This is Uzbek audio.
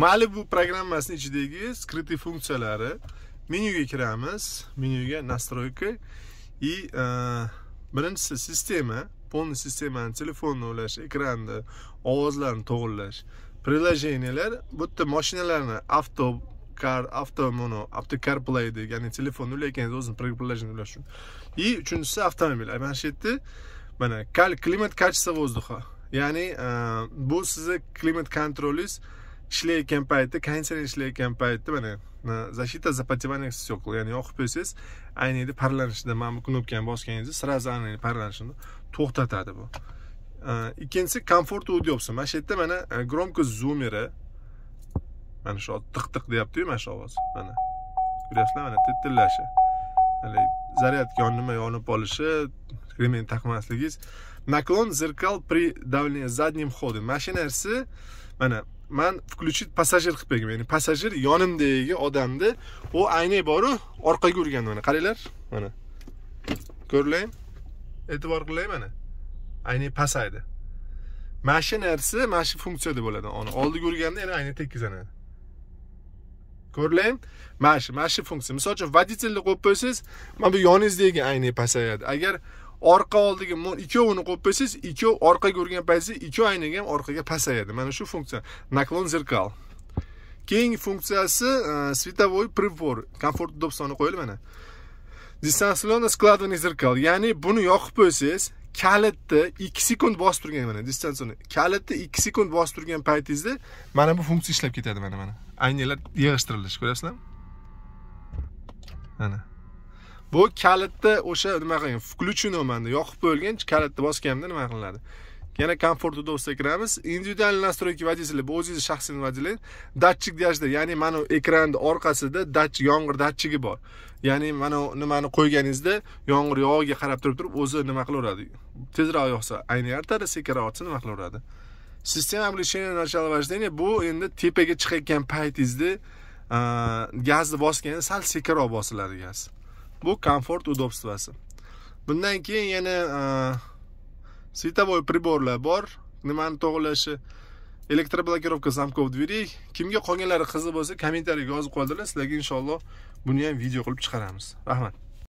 malibu programmasini ichidagi скрытый funksiyalari menyuga kiramiz menyuga nastroyka и e, birinchisi sistema полный sistemani telefonni ulash ekranni ovozlarni to'g'irlash приложениялар bu yerda mashinalarni avto kar avto mono avto carplay deb ya'ni telefonni ulayotganingiz o'zini приложение ulash uchun и uchinchisi avtomobil mana shu yerda mana klimat качество воздуха ya'ni e, bu sizni klimat kontrolingiz ishlayotgan paytda konditsioner ishlayotgan paytda mana защита запотевания стекол ya'ni yoqib qo'ysangiz aynidi parlanishida mana bu knopkani bosganingizda сразу ani parlanishini to'xtatadi bu э, ikkinchisi komfort udyopsi mana shu yerda mana э, громкость zumeri mana shu tiq tiq deyaptiyu mana shu ovoz mana ko'ryapsizlar mana titillashi haligi zaryad nima yonib olishi remen taqmasligingiz naklon зеркал при давлении задним ходом mashina mana man включить passajir qilib bergan ya'ni passajir yonimdagi odamni u aynak boru orqaga urgan mana qaranglar mana ko'rlang e'tibor qilinglar mana aynak pasaydi mana shu narsa mana shu funksiyada bo'ladi ani oldiga urganda yana aynak tekkizlanadi ko'rlang mana shu mana shu funksiya misol uchun voditelni qo'yib qo'ysangiz mana bu yoningizdagi aynak pasayadi agar orqa oldiga ikkovini qo'yib qo'ysangiz ikkov orqaga urgan paytingizda ikkov aynaga ham orqaga pasayadi mana shu funksiya naklon zerkal keyingi funksiyasi световой e, прибор komfort удобствoni qo'yildi mana distansionно складывание зеркал ya'ni buni yoqib qo'ysangiz kalitni ikki sekund bosib turgan mana distansionni kalitni ikki sekund bosib turgan paytingizda mana bu funksiya ishlab ketadi mana mana aynalar yig'ishtirilishi ko'ryapsizlarmi mana bu kalitni o'sha nima qilgan включено manda yoqib qo'yilgan kalitni bosganimda nima qilinadi yana komfort удобствоga kiramiz individualniy настройки водителя bu o'zingizni shaxsiy водителя datchik dashda ya'ni mana ekranni orqasida datchik yomg'ir datchigi bor ya'ni mana nimani qo'yganingizda yomg'ir yog'iga qarab turib turib o'zi nima qilaveradi tezroq yog'sa ayni artadi sekinroq otsa nima qilaveradi sistema облечения начала вождения bu endi tepaga chiqayotgan paytingizda gazni bosganda sal sekinroq bosiladi gaz bu komfort udobstvasi bundan keyin yana световой e, приборlar bor nimani elektr blokirovka zamkov дверей kimga qolganlari qiziq bo'lsa kommentariyaga yozib qoldiringlar sizlarga inshaalloh buni ham video qilib chiqaramiz rahmat